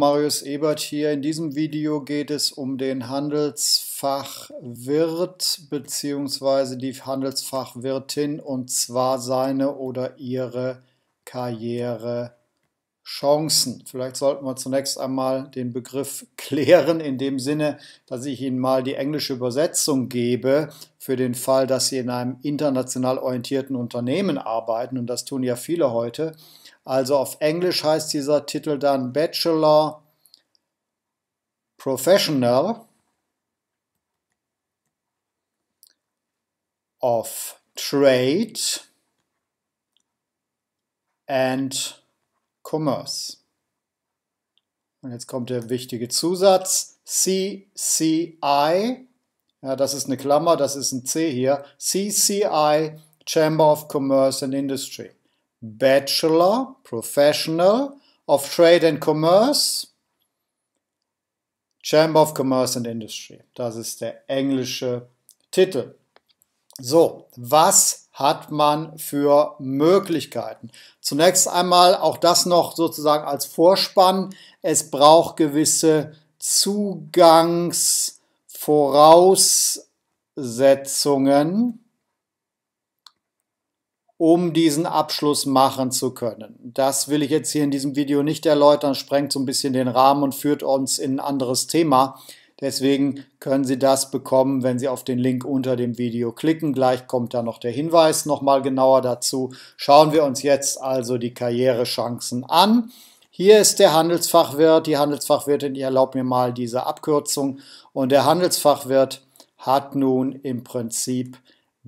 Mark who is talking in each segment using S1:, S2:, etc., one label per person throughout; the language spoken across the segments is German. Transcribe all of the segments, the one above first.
S1: Marius Ebert hier. In diesem Video geht es um den Handelsfachwirt bzw. die Handelsfachwirtin und zwar seine oder ihre Karrierechancen. Vielleicht sollten wir zunächst einmal den Begriff klären, in dem Sinne, dass ich Ihnen mal die englische Übersetzung gebe für den Fall, dass Sie in einem international orientierten Unternehmen arbeiten und das tun ja viele heute also auf Englisch heißt dieser Titel dann Bachelor Professional of Trade and Commerce. Und jetzt kommt der wichtige Zusatz CCI. Ja, das ist eine Klammer, das ist ein C hier. CCI, Chamber of Commerce and Industry. Bachelor, Professional of Trade and Commerce, Chamber of Commerce and Industry. Das ist der englische Titel. So, was hat man für Möglichkeiten? Zunächst einmal auch das noch sozusagen als Vorspann. Es braucht gewisse Zugangsvoraussetzungen um diesen Abschluss machen zu können. Das will ich jetzt hier in diesem Video nicht erläutern, sprengt so ein bisschen den Rahmen und führt uns in ein anderes Thema. Deswegen können Sie das bekommen, wenn Sie auf den Link unter dem Video klicken. Gleich kommt da noch der Hinweis nochmal genauer dazu. Schauen wir uns jetzt also die Karrierechancen an. Hier ist der Handelsfachwirt, die Handelsfachwirtin, ihr erlaubt mir mal diese Abkürzung. Und der Handelsfachwirt hat nun im Prinzip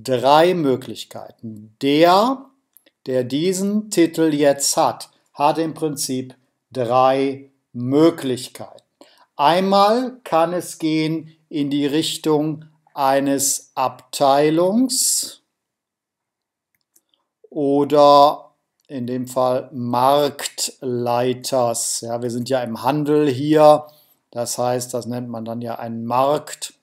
S1: drei Möglichkeiten. Der, der diesen Titel jetzt hat, hat im Prinzip drei Möglichkeiten. Einmal kann es gehen in die Richtung eines Abteilungs oder in dem Fall Marktleiters. Ja, wir sind ja im Handel hier, das heißt, das nennt man dann ja einen Markt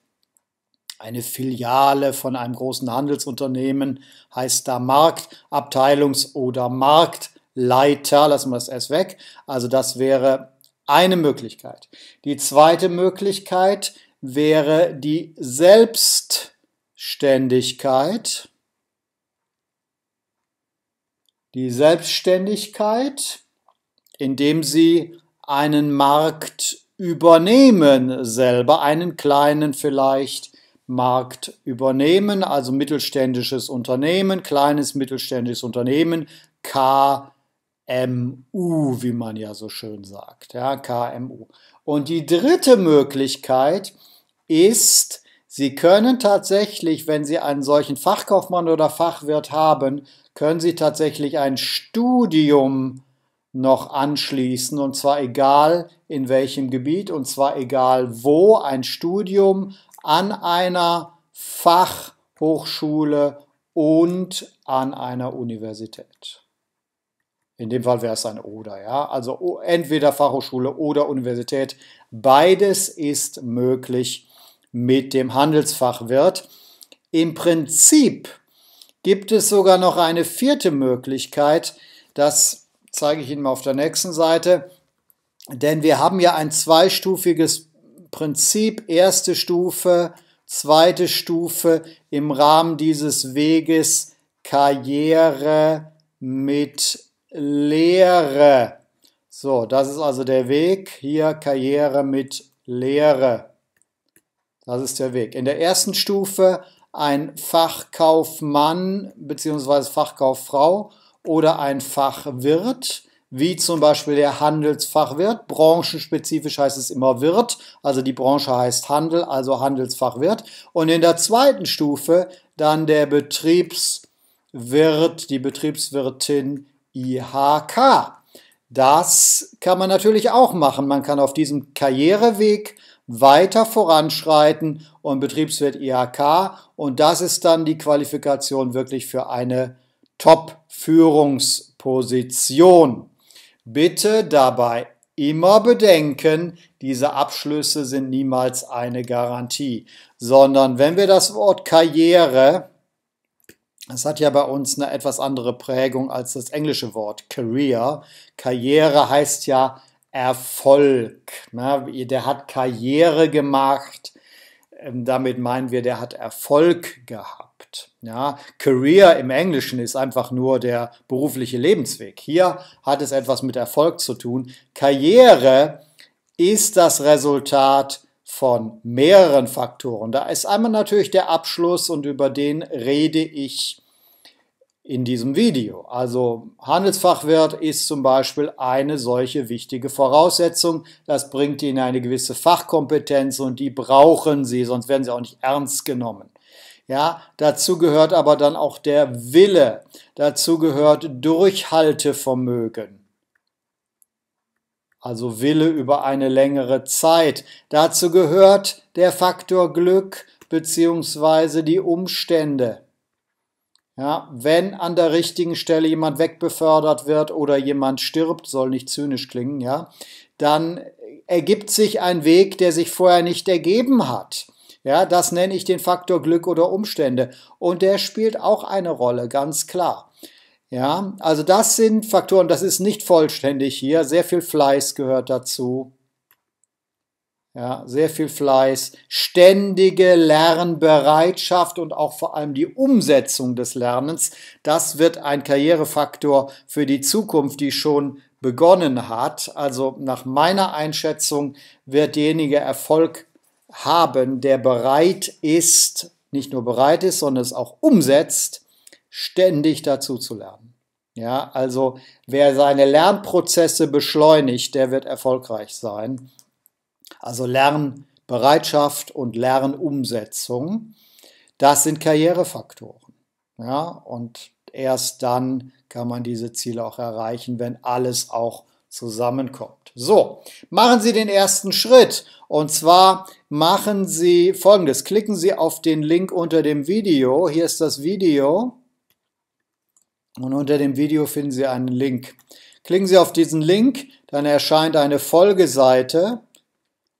S1: eine Filiale von einem großen Handelsunternehmen heißt da Marktabteilungs- oder Marktleiter, lassen wir das S weg. Also das wäre eine Möglichkeit. Die zweite Möglichkeit wäre die Selbstständigkeit. Die Selbstständigkeit, indem sie einen Markt übernehmen selber, einen kleinen vielleicht Markt übernehmen, also mittelständisches Unternehmen, kleines mittelständisches Unternehmen, KMU, wie man ja so schön sagt, ja, KMU. Und die dritte Möglichkeit ist, Sie können tatsächlich, wenn Sie einen solchen Fachkaufmann oder Fachwirt haben, können Sie tatsächlich ein Studium noch anschließen, und zwar egal in welchem Gebiet, und zwar egal wo, ein Studium an einer Fachhochschule und an einer Universität. In dem Fall wäre es ein oder, ja. Also entweder Fachhochschule oder Universität. Beides ist möglich mit dem Handelsfachwirt. Im Prinzip gibt es sogar noch eine vierte Möglichkeit. Das zeige ich Ihnen mal auf der nächsten Seite. Denn wir haben ja ein zweistufiges Prinzip erste Stufe, zweite Stufe im Rahmen dieses Weges Karriere mit Lehre. So, das ist also der Weg. Hier Karriere mit Lehre. Das ist der Weg. In der ersten Stufe ein Fachkaufmann bzw. Fachkauffrau oder ein Fachwirt, wie zum Beispiel der Handelsfachwirt. Branchenspezifisch heißt es immer Wirt also die Branche heißt Handel, also Handelsfachwirt. Und in der zweiten Stufe dann der Betriebswirt, die Betriebswirtin IHK. Das kann man natürlich auch machen. Man kann auf diesem Karriereweg weiter voranschreiten und Betriebswirt IHK. Und das ist dann die Qualifikation wirklich für eine Top-Führungsposition. Bitte dabei immer bedenken, diese Abschlüsse sind niemals eine Garantie, sondern wenn wir das Wort Karriere, das hat ja bei uns eine etwas andere Prägung als das englische Wort Career. Karriere heißt ja Erfolg. Ne? Der hat Karriere gemacht, ähm, damit meinen wir, der hat Erfolg gehabt. Ja, Career im Englischen ist einfach nur der berufliche Lebensweg. Hier hat es etwas mit Erfolg zu tun. Karriere ist das Resultat von mehreren Faktoren. Da ist einmal natürlich der Abschluss und über den rede ich in diesem Video. Also Handelsfachwirt ist zum Beispiel eine solche wichtige Voraussetzung. Das bringt Ihnen eine gewisse Fachkompetenz und die brauchen Sie, sonst werden Sie auch nicht ernst genommen. Ja, dazu gehört aber dann auch der Wille. Dazu gehört Durchhaltevermögen. Also Wille über eine längere Zeit. Dazu gehört der Faktor Glück bzw. die Umstände. Ja, wenn an der richtigen Stelle jemand wegbefördert wird oder jemand stirbt, soll nicht zynisch klingen, ja, dann ergibt sich ein Weg, der sich vorher nicht ergeben hat. Ja, das nenne ich den Faktor Glück oder Umstände. Und der spielt auch eine Rolle, ganz klar. Ja, also das sind Faktoren, das ist nicht vollständig hier. Sehr viel Fleiß gehört dazu. Ja, sehr viel Fleiß, ständige Lernbereitschaft und auch vor allem die Umsetzung des Lernens. Das wird ein Karrierefaktor für die Zukunft, die schon begonnen hat. Also nach meiner Einschätzung wird derjenige Erfolg haben, der bereit ist, nicht nur bereit ist, sondern es auch umsetzt, ständig dazu zu lernen. Ja, also wer seine Lernprozesse beschleunigt, der wird erfolgreich sein also Lernbereitschaft und Lernumsetzung. Das sind Karrierefaktoren. Ja, und erst dann kann man diese Ziele auch erreichen, wenn alles auch zusammenkommt. So, machen Sie den ersten Schritt. Und zwar machen Sie folgendes. Klicken Sie auf den Link unter dem Video. Hier ist das Video. Und unter dem Video finden Sie einen Link. Klicken Sie auf diesen Link, dann erscheint eine Folgeseite.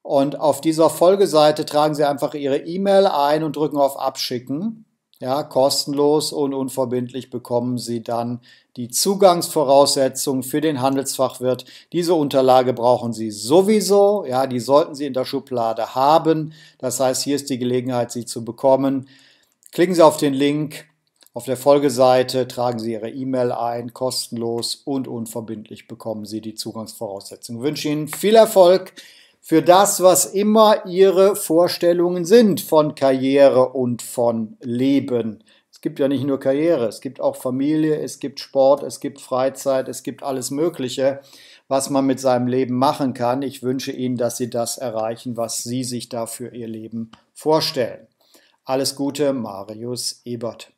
S1: Und auf dieser Folgeseite tragen Sie einfach Ihre E-Mail ein und drücken auf Abschicken. Ja, kostenlos und unverbindlich bekommen Sie dann die Zugangsvoraussetzungen für den Handelsfachwirt. Diese Unterlage brauchen Sie sowieso. Ja, die sollten Sie in der Schublade haben. Das heißt, hier ist die Gelegenheit, sie zu bekommen. Klicken Sie auf den Link. Auf der Folgeseite tragen Sie Ihre E-Mail ein, kostenlos und unverbindlich bekommen Sie die Zugangsvoraussetzungen. Ich wünsche Ihnen viel Erfolg für das, was immer ihre Vorstellungen sind von Karriere und von Leben. Es gibt ja nicht nur Karriere, es gibt auch Familie, es gibt Sport, es gibt Freizeit, es gibt alles Mögliche, was man mit seinem Leben machen kann. Ich wünsche Ihnen, dass Sie das erreichen, was Sie sich da für Ihr Leben vorstellen. Alles Gute, Marius Ebert.